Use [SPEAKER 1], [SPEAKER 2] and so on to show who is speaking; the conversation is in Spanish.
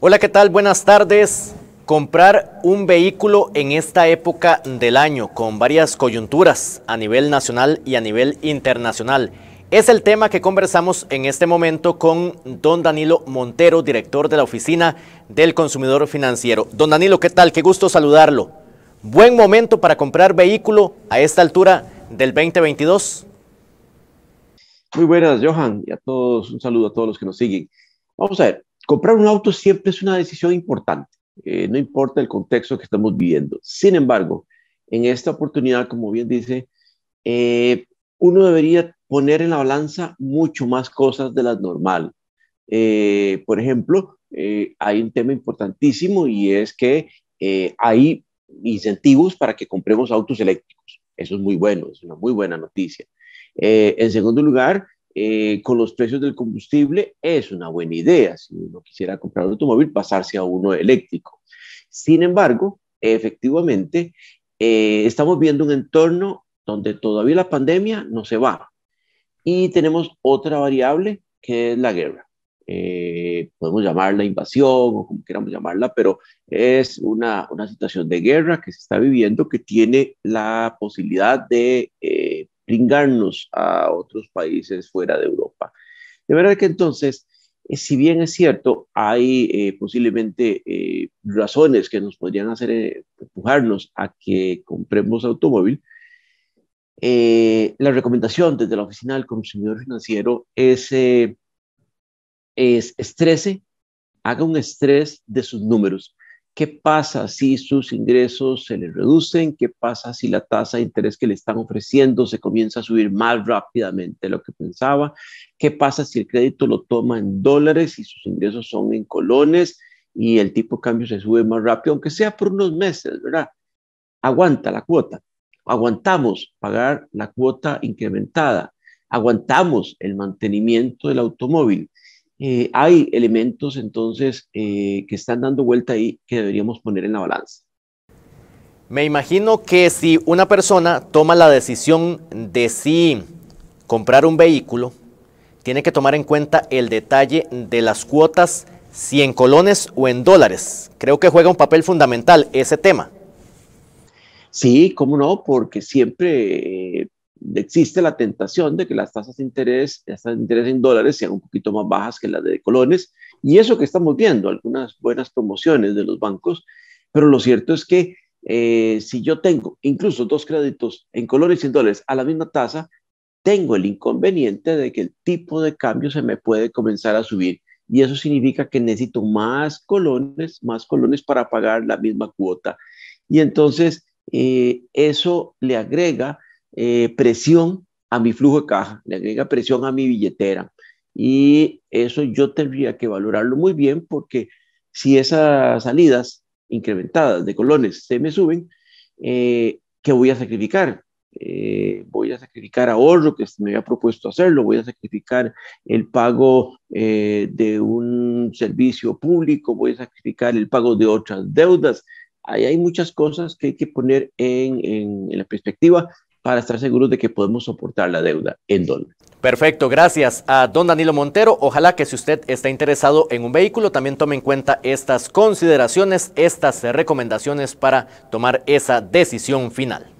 [SPEAKER 1] Hola, ¿qué tal? Buenas tardes. Comprar un vehículo en esta época del año con varias coyunturas a nivel nacional y a nivel internacional. Es el tema que conversamos en este momento con don Danilo Montero, director de la Oficina del Consumidor Financiero. Don Danilo, ¿qué tal? Qué gusto saludarlo. Buen momento para comprar vehículo a esta altura del 2022. Muy buenas, Johan, y a todos, un saludo a todos los que nos siguen. Vamos a ver, Comprar un
[SPEAKER 2] auto siempre es una decisión importante, eh, no importa el contexto que estamos viviendo. Sin embargo, en esta oportunidad, como bien dice, eh, uno debería poner en la balanza mucho más cosas de las normal. Eh, por ejemplo, hay un tema importantísimo y es que hay incentivos para que compremos autos eléctricos. Eso es muy bueno, es una muy buena noticia. en segundo lugar, eh, con los precios del combustible es una buena idea, si uno quisiera comprar un automóvil, pasarse a uno eléctrico. Sin embargo, efectivamente, eh, estamos viendo un entorno donde todavía la pandemia no se va. Y tenemos otra variable que es la guerra. Eh, podemos llamarla invasión o como queramos llamarla, pero es una, una, situación de guerra que se está viviendo que tiene la posibilidad de eh, pringarnos a otros países fuera de Europa. De verdad que entonces, eh, si bien es cierto, hay eh, posiblemente eh, razones que nos podrían hacer empujarnos a que compremos automóvil, la recomendación desde la Oficina del Consumidor Financiero es, es estrese, haga un estrés de sus números ¿Qué pasa si sus ingresos se le reducen? ¿Qué pasa si la tasa de interés que le están ofreciendo se comienza a subir más rápidamente de lo que pensaba? ¿Qué pasa si el crédito lo toma en dólares y sus ingresos son en colones y el tipo de cambio se sube más rápido, aunque sea por unos meses, ¿verdad? Aguanta la cuota. Aguantamos pagar la cuota incrementada. Aguantamos el mantenimiento del automóvil. Eh, hay elementos entonces
[SPEAKER 1] eh, que están dando vuelta ahí que deberíamos poner en la balanza. Me imagino que si una persona toma la decisión de si comprar un vehículo, tiene que tomar en cuenta el detalle de las cuotas, si en colones o en dólares. Creo que juega un papel fundamental ese tema. Sí, cómo no, porque siempre eh, existe la tentación de que las tasas
[SPEAKER 2] de interés, las tasas de interés en dólares sean un poquito más bajas que las de colones, y eso que estamos viendo, algunas buenas promociones de los bancos, pero lo cierto es que eh, si yo tengo incluso dos créditos en colones y en dólares a la misma tasa, tengo el inconveniente de que el tipo de cambio se me puede comenzar a subir y eso significa que necesito más colones, más colones para pagar la misma cuota. Y entonces eh, eso le agrega eh, presión a mi flujo de caja, le agrega presión a mi billetera. Y eso yo tendría que valorarlo muy bien porque si esas salidas incrementadas de colones se me suben, eh, ¿qué voy a sacrificar? Eh, voy a sacrificar ahorro que me había propuesto hacerlo, voy a sacrificar el pago de un servicio público, voy a sacrificar el pago de otras deudas. Ahí hay muchas cosas que hay que poner en la perspectiva para estar seguros de que podemos soportar la deuda en dólares.
[SPEAKER 1] Perfecto, gracias a don Danilo Montero. Ojalá que si usted está interesado en un vehículo, también tome en cuenta estas consideraciones, estas recomendaciones para tomar esa decisión final.